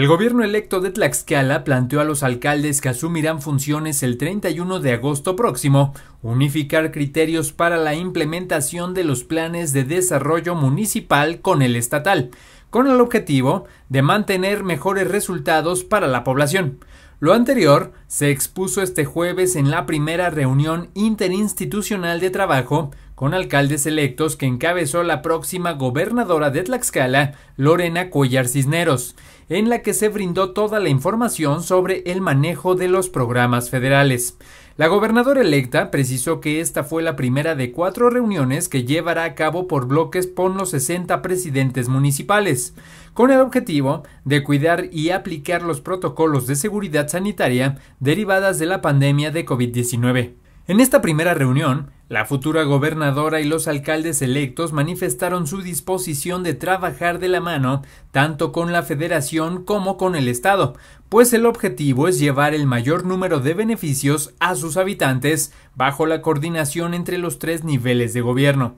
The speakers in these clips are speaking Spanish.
El gobierno electo de Tlaxcala planteó a los alcaldes que asumirán funciones el 31 de agosto próximo unificar criterios para la implementación de los planes de desarrollo municipal con el estatal, con el objetivo de mantener mejores resultados para la población. Lo anterior se expuso este jueves en la primera reunión interinstitucional de trabajo con alcaldes electos que encabezó la próxima gobernadora de Tlaxcala, Lorena Collar Cisneros, en la que se brindó toda la información sobre el manejo de los programas federales. La gobernadora electa precisó que esta fue la primera de cuatro reuniones que llevará a cabo por bloques con los 60 presidentes municipales, con el objetivo de cuidar y aplicar los protocolos de seguridad sanitaria derivadas de la pandemia de COVID-19. En esta primera reunión, la futura gobernadora y los alcaldes electos manifestaron su disposición de trabajar de la mano tanto con la federación como con el Estado, pues el objetivo es llevar el mayor número de beneficios a sus habitantes bajo la coordinación entre los tres niveles de gobierno.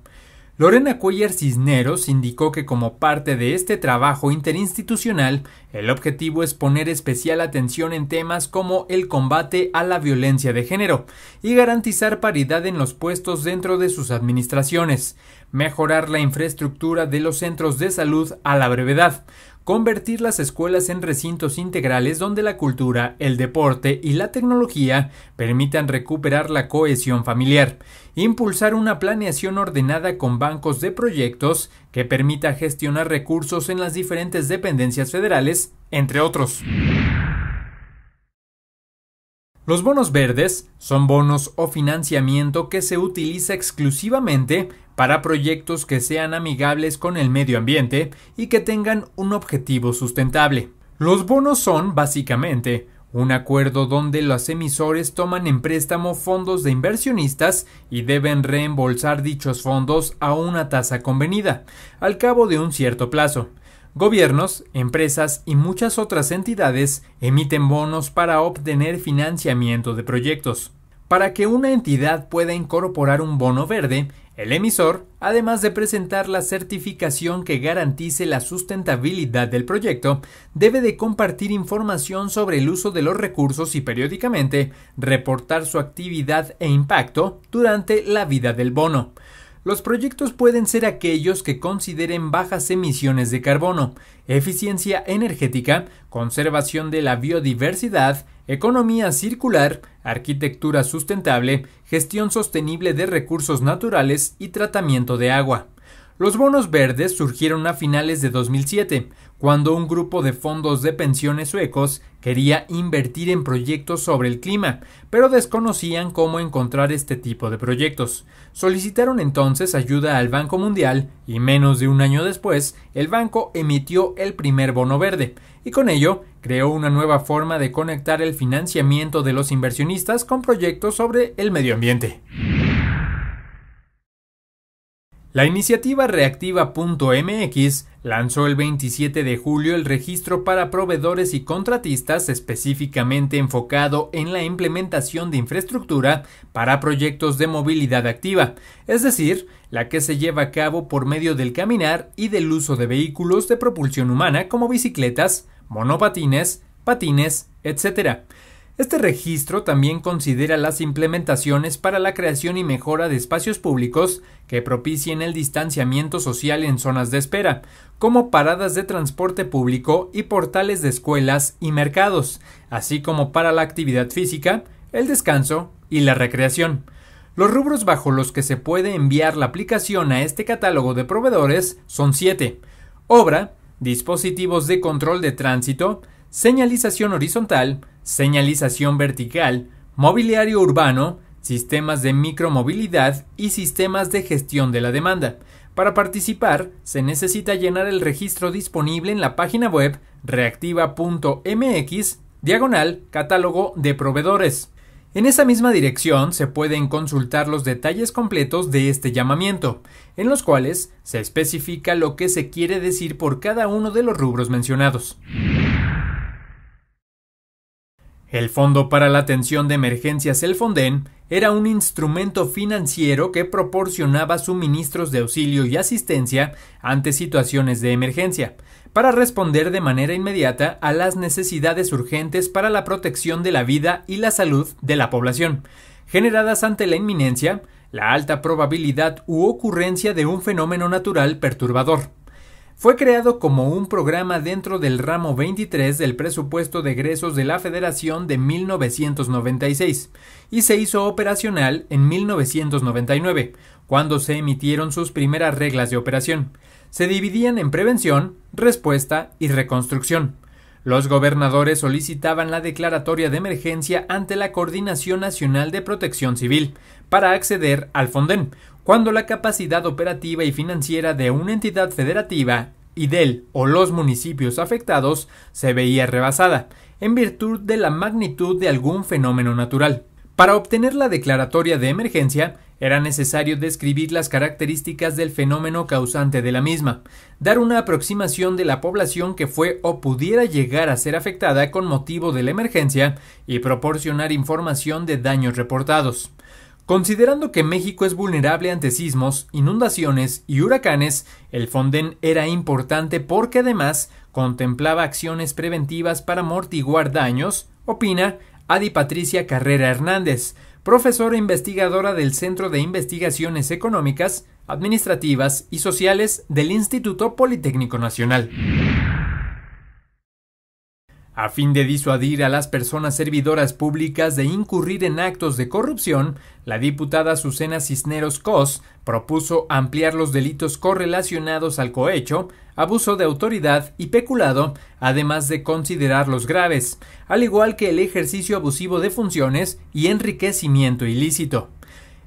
Lorena Cuellar Cisneros indicó que como parte de este trabajo interinstitucional, el objetivo es poner especial atención en temas como el combate a la violencia de género y garantizar paridad en los puestos dentro de sus administraciones, mejorar la infraestructura de los centros de salud a la brevedad, convertir las escuelas en recintos integrales donde la cultura, el deporte y la tecnología permitan recuperar la cohesión familiar, impulsar una planeación ordenada con bancos de proyectos que permita gestionar recursos en las diferentes dependencias federales, entre otros. Los bonos verdes son bonos o financiamiento que se utiliza exclusivamente para proyectos que sean amigables con el medio ambiente y que tengan un objetivo sustentable. Los bonos son, básicamente, un acuerdo donde los emisores toman en préstamo fondos de inversionistas y deben reembolsar dichos fondos a una tasa convenida, al cabo de un cierto plazo. Gobiernos, empresas y muchas otras entidades emiten bonos para obtener financiamiento de proyectos. Para que una entidad pueda incorporar un bono verde, el emisor, además de presentar la certificación que garantice la sustentabilidad del proyecto, debe de compartir información sobre el uso de los recursos y periódicamente reportar su actividad e impacto durante la vida del bono. Los proyectos pueden ser aquellos que consideren bajas emisiones de carbono, eficiencia energética, conservación de la biodiversidad, economía circular, arquitectura sustentable, gestión sostenible de recursos naturales y tratamiento de agua. Los bonos verdes surgieron a finales de 2007, cuando un grupo de fondos de pensiones suecos quería invertir en proyectos sobre el clima, pero desconocían cómo encontrar este tipo de proyectos. Solicitaron entonces ayuda al Banco Mundial y menos de un año después, el banco emitió el primer bono verde, y con ello creó una nueva forma de conectar el financiamiento de los inversionistas con proyectos sobre el medio ambiente. La iniciativa reactiva.mx lanzó el 27 de julio el registro para proveedores y contratistas específicamente enfocado en la implementación de infraestructura para proyectos de movilidad activa, es decir, la que se lleva a cabo por medio del caminar y del uso de vehículos de propulsión humana como bicicletas, monopatines, patines, etc. Este registro también considera las implementaciones para la creación y mejora de espacios públicos que propicien el distanciamiento social en zonas de espera, como paradas de transporte público y portales de escuelas y mercados, así como para la actividad física, el descanso y la recreación. Los rubros bajo los que se puede enviar la aplicación a este catálogo de proveedores son siete: Obra, dispositivos de control de tránsito, señalización horizontal, señalización vertical, mobiliario urbano, sistemas de micromovilidad y sistemas de gestión de la demanda. Para participar, se necesita llenar el registro disponible en la página web reactiva.mx diagonal catálogo de proveedores. En esa misma dirección se pueden consultar los detalles completos de este llamamiento, en los cuales se especifica lo que se quiere decir por cada uno de los rubros mencionados. El Fondo para la Atención de Emergencias, el Fonden, era un instrumento financiero que proporcionaba suministros de auxilio y asistencia ante situaciones de emergencia, para responder de manera inmediata a las necesidades urgentes para la protección de la vida y la salud de la población, generadas ante la inminencia, la alta probabilidad u ocurrencia de un fenómeno natural perturbador fue creado como un programa dentro del ramo 23 del presupuesto de egresos de la Federación de 1996 y se hizo operacional en 1999, cuando se emitieron sus primeras reglas de operación. Se dividían en prevención, respuesta y reconstrucción. Los gobernadores solicitaban la declaratoria de emergencia ante la Coordinación Nacional de Protección Civil para acceder al Fonden, cuando la capacidad operativa y financiera de una entidad federativa y del o los municipios afectados se veía rebasada, en virtud de la magnitud de algún fenómeno natural. Para obtener la declaratoria de emergencia, era necesario describir las características del fenómeno causante de la misma, dar una aproximación de la población que fue o pudiera llegar a ser afectada con motivo de la emergencia y proporcionar información de daños reportados. Considerando que México es vulnerable ante sismos, inundaciones y huracanes, el Fonden era importante porque además contemplaba acciones preventivas para amortiguar daños, opina Adi Patricia Carrera Hernández, profesora investigadora del Centro de Investigaciones Económicas, Administrativas y Sociales del Instituto Politécnico Nacional a fin de disuadir a las personas servidoras públicas de incurrir en actos de corrupción, la diputada Susana Cisneros Cos propuso ampliar los delitos correlacionados al cohecho, abuso de autoridad y peculado, además de considerarlos graves, al igual que el ejercicio abusivo de funciones y enriquecimiento ilícito.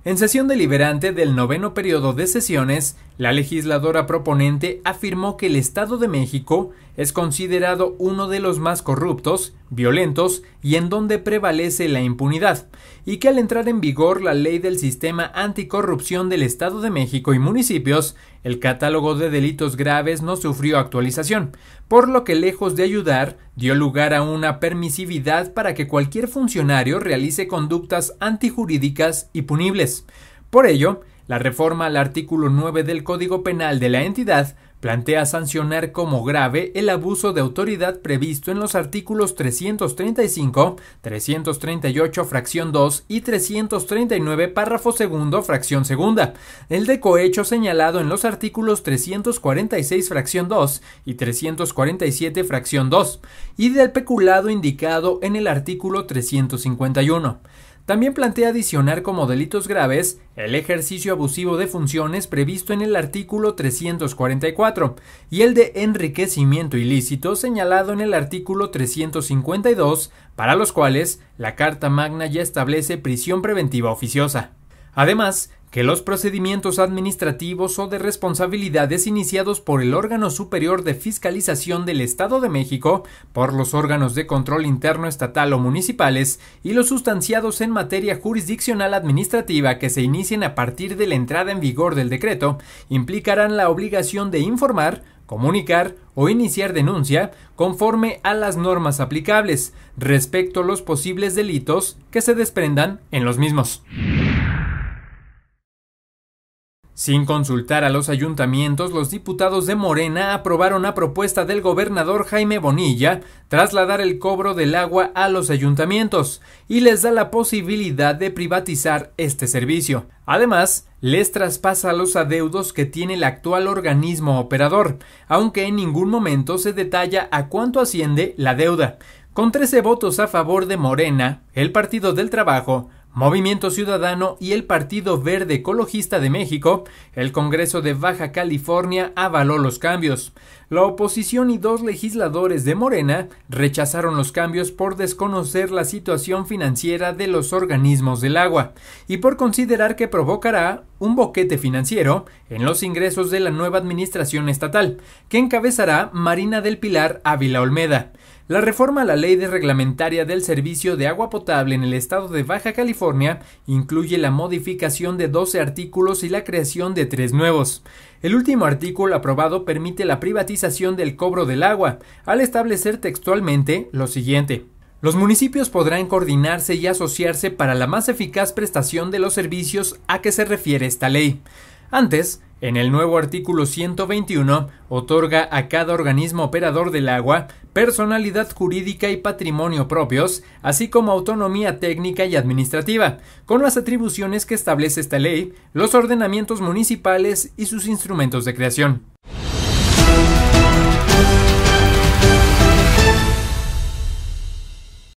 En sesión deliberante del noveno periodo de sesiones, la legisladora proponente afirmó que el Estado de México es considerado uno de los más corruptos, violentos y en donde prevalece la impunidad, y que al entrar en vigor la ley del sistema anticorrupción del Estado de México y municipios, el catálogo de delitos graves no sufrió actualización, por lo que lejos de ayudar, dio lugar a una permisividad para que cualquier funcionario realice conductas antijurídicas y punibles. Por ello, la reforma al artículo 9 del Código Penal de la entidad plantea sancionar como grave el abuso de autoridad previsto en los artículos 335, 338 fracción 2 y 339 párrafo segundo fracción segunda, el de cohecho señalado en los artículos 346 fracción 2 y 347 fracción 2 y del peculado indicado en el artículo 351. También plantea adicionar como delitos graves el ejercicio abusivo de funciones previsto en el artículo 344 y el de enriquecimiento ilícito señalado en el artículo 352, para los cuales la Carta Magna ya establece prisión preventiva oficiosa. Además, que los procedimientos administrativos o de responsabilidades iniciados por el órgano superior de fiscalización del Estado de México, por los órganos de control interno estatal o municipales y los sustanciados en materia jurisdiccional administrativa que se inicien a partir de la entrada en vigor del decreto, implicarán la obligación de informar, comunicar o iniciar denuncia conforme a las normas aplicables respecto a los posibles delitos que se desprendan en los mismos. Sin consultar a los ayuntamientos, los diputados de Morena aprobaron la propuesta del gobernador Jaime Bonilla trasladar el cobro del agua a los ayuntamientos y les da la posibilidad de privatizar este servicio. Además, les traspasa los adeudos que tiene el actual organismo operador, aunque en ningún momento se detalla a cuánto asciende la deuda. Con 13 votos a favor de Morena, el Partido del Trabajo Movimiento Ciudadano y el Partido Verde Ecologista de México, el Congreso de Baja California avaló los cambios. La oposición y dos legisladores de Morena rechazaron los cambios por desconocer la situación financiera de los organismos del agua y por considerar que provocará un boquete financiero en los ingresos de la nueva administración estatal, que encabezará Marina del Pilar Ávila Olmeda. La reforma a la ley de reglamentaria del servicio de agua potable en el estado de Baja California incluye la modificación de 12 artículos y la creación de tres nuevos. El último artículo aprobado permite la privatización del cobro del agua, al establecer textualmente lo siguiente. Los municipios podrán coordinarse y asociarse para la más eficaz prestación de los servicios a que se refiere esta ley. Antes, en el nuevo artículo 121, otorga a cada organismo operador del agua personalidad jurídica y patrimonio propios, así como autonomía técnica y administrativa, con las atribuciones que establece esta ley, los ordenamientos municipales y sus instrumentos de creación.